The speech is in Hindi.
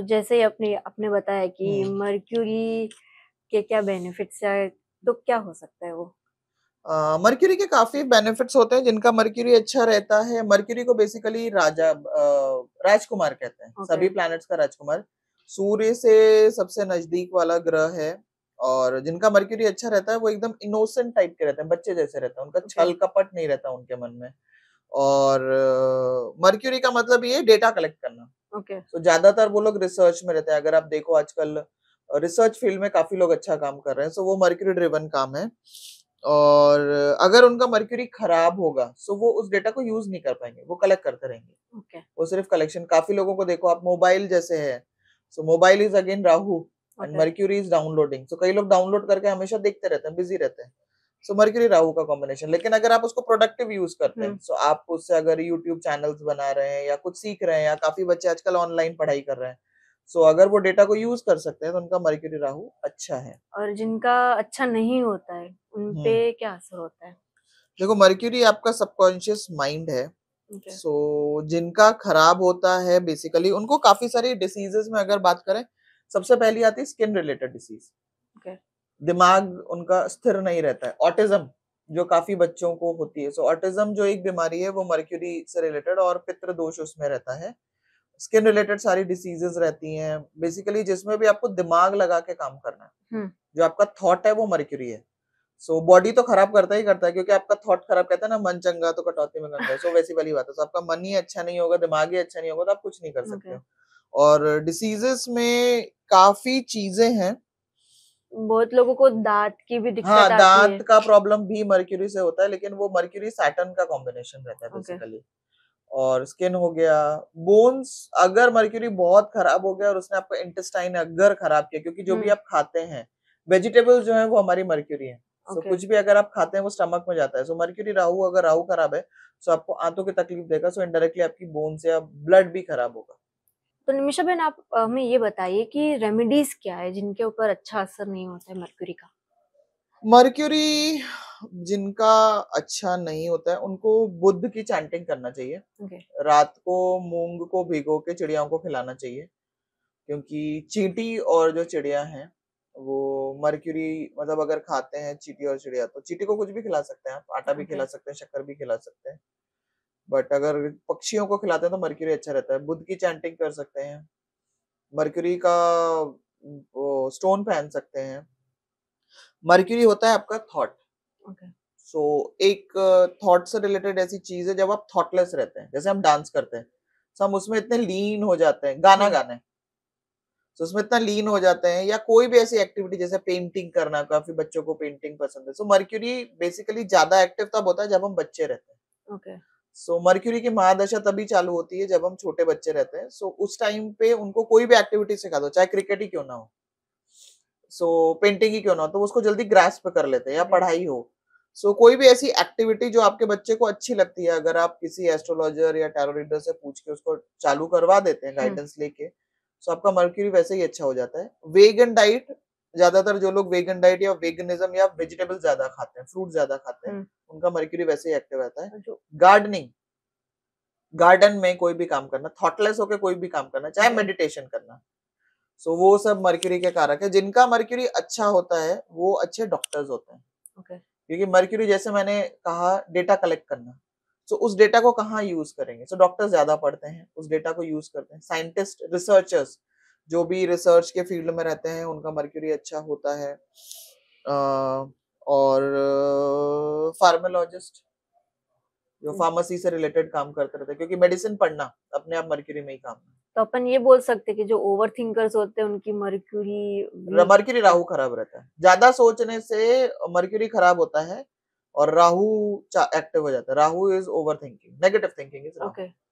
जैसे ही अपने आपने बताया कि मर्क्यूरी के क्या बेनिफिट्स है तो क्या हो सकता है वो मर्क्यूरी के काफी बेनिफिट्स होते हैं जिनका मर्क्यूरी अच्छा रहता है मर्क्यूरी को बेसिकली राजा राजकुमार कहते हैं okay. सभी प्लैनेट्स का राजकुमार सूर्य से सबसे नजदीक वाला ग्रह है और जिनका मर्क्यूरी अच्छा रहता है वो एकदम इनोसेंट टाइप के रहते हैं बच्चे जैसे रहते हैं उनका okay. छल कपट नहीं रहता उनके मन में और मर्क्यूरी का मतलब ये डेटा कलेक्ट करना ओके okay. तो ज्यादातर वो लोग रिसर्च में रहते हैं अगर आप देखो आजकल रिसर्च फील्ड में काफी लोग अच्छा काम कर रहे हैं सो वो मर्क्यूरी ड्रिवन काम है और अगर उनका मर्क्यूरी खराब होगा सो वो उस डेटा को यूज नहीं कर पाएंगे वो कलेक्ट करते रहेंगे okay. वो सिर्फ कलेक्शन काफी लोगों को देखो आप मोबाइल जैसे है so mobile is again Rahu and Mercury is downloading so कई लोग डाउनलोड करके हमेशा देखते रहते हैं बिजी रहते हैं सो मर्क्यूरी राहु का कॉम्बिनेशन लेकिन अगर आप उसको प्रोडक्टिव यूज करते हैं सो हम्म। आप उससे अगर यूट्यूब चैनल्स बना रहे हैं या कुछ सीख रहे हैं या काफी बच्चे आजकल ऑनलाइन पढ़ाई कर रहे हैं सो अगर वो डेटा को यूज कर सकते हैं तो उनका मर्क्यूरी राहु अच्छा है और जिनका अच्छा नहीं होता है उन हम्म। पे क्या असर होता है देखो मर्क्यूरी आपका सबकॉन्शियस माइंड है सो जिनका खराब होता है बेसिकली उनको काफी सारी डिसीजेस में अगर बात करें सबसे पहली आती है स्किन रिलेटेड डिसीज दिमाग उनका स्थिर नहीं रहता है ऑटिज्म जो काफी बच्चों को होती है सो so, ऑटिज्म जो एक बीमारी है वो मर्क्यूरी से रिलेटेड और पित्र दोष उसमें रहता है स्किन रिलेटेड सारी डिसीजेस रहती हैं बेसिकली जिसमें भी आपको दिमाग लगा के काम करना है हम्म। जो आपका थॉट है वो मर्क्यूरी है सो so, बॉडी तो खराब करता ही करता है क्योंकि आपका थॉट खराब कहता है ना मन चंगा तो कटौती में गंगा सो so, वैसी वाली बात है सो so, आपका मन ही अच्छा नहीं होगा दिमाग ही अच्छा नहीं होगा तो आप कुछ नहीं कर सकते okay. और डिसीजेस में काफी चीजें हैं बहुत लोगों को दांत की भी दिक्कत हाँ, दांत का प्रॉब्लम भी मर्क्यूरी से होता है लेकिन वो मर्क्यूरी सैटन का कॉम्बिनेशन रहता है बेसिकली okay. और स्किन हो गया बोन्स अगर मर्क्यूरी बहुत खराब हो गया और उसने आपका इंटेस्टाइन अगर खराब किया क्योंकि जो भी हम्म। आप खाते हैं वेजिटेबल्स जो है वो हमारी मर्क्यूरी है सो okay. so, कुछ भी अगर आप खाते हैं वो स्टमक में जाता है सो so, मर्क्यूरी राहु अगर राहु खराब है सो so आपको आंतों की तकलीफ देगा सो so, इनडायरेक्टली आपकी बोन से या ब्लड भी खराब होगा तो निमिषा बहन आप हमें ये बताइए कि रेमेडीज क्या है जिनके ऊपर अच्छा असर नहीं होता है मर्क्यूरी का मर्क्यूरी जिनका अच्छा नहीं होता है उनको बुद्ध की चैंटिंग करना चाहिए okay. रात को मूंग को भिगो के चिड़ियाओं को खिलाना चाहिए क्योंकि चींटी और जो चिड़िया हैं वो मर्क्यूरी मतलब अगर खाते हैं चीटी और चिड़िया तो चीटी को कुछ भी खिला सकते हैं आप आटा okay. भी खिला सकते हैं शक्कर भी खिला सकते हैं बट अगर पक्षियों को खिलाते हैं तो मर्क्यूरी अच्छा रहता है बुद्ध की चैंटिंग कर सकते हैं मर्क्यूरी का स्टोन पहन सकते हैं मर्क्यूरी होता है आपका थॉट सो so, एक थॉट से रिलेटेड ऐसी चीज है जब आप थॉटलेस रहते हैं जैसे हम डांस करते हैं तो हम उसमें इतने लीन हो जाते हैं गाना गाने तो so, उसमें इतना लीन हो जाते हैं या कोई भी ऐसी एक्टिविटी जैसे पेंटिंग करना काफी बच्चों को पेंटिंग पसंद है सो मर्क्यूरी बेसिकली ज्यादा एक्टिव तब होता है जब हम बच्चे रहते हैं okay. सो so, मर्क्यूरी की महादशा तभी चालू होती है जब हम छोटे बच्चे रहते हैं सो so, उस टाइम पे उनको कोई भी एक्टिविटी सिखा दो चाहे क्रिकेट ही क्यों ना हो सो so, पेंटिंग ही क्यों ना हो तो उसको जल्दी ग्रास्प कर लेते हैं या पढ़ाई हो सो so, कोई भी ऐसी एक्टिविटी जो आपके बच्चे को अच्छी लगती है अगर आप किसी एस्ट्रोलॉजर या टैरो रीडर से पूछ के उसको चालू करवा देते हैं गाइडेंस hmm. लेके सो तो so, आपका मर्क्यूरी वैसे ही अच्छा हो जाता है वेगन डाइट ज्यादातर जो लोग वेगन डाइट या वेगनिज्म या वेजिटेबल ज्यादा खाते हैं फ्रूट ज्यादा खाते हैं hmm. उनका मर्क्यूरी वैसे ही एक्टिव रहता है गार्डनिंग गार्डन में कोई भी काम करना थॉटलेस होकर कोई भी काम करना चाहे मेडिटेशन करना सो so, वो सब मर्क्यूरी के कारक है जिनका मर्क्यूरी अच्छा होता है वो अच्छे डॉक्टर्स होते हैं okay. क्योंकि मर्क्यूरी जैसे मैंने कहा डेटा कलेक्ट करना सो so, उस डेटा को कहाँ यूज करेंगे सो so, डॉक्टर ज्यादा पढ़ते हैं उस डेटा को यूज करते हैं साइंटिस्ट रिसर्चर्स जो भी रिसर्च के फील्ड में रहते हैं उनका मर्क्यूरी अच्छा होता है uh, फार्मालॉजिस्ट जो फार्मेसी हम्म। से रिलेटेड काम करते रहते क्योंकि मेडिसिन पढ़ना अपने आप मर्क्यूरी में ही काम तो अपन ये बोल सकते हैं कि जो ओवर थिंकर्स होते हैं उनकी मर्क्यूरी मर्क्यूरी राहु खराब रहता है ज्यादा सोचने से मर्क्यूरी खराब होता है और राहु एक्टिव हो जाता है Rahu is over thinking negative thinking is Rahu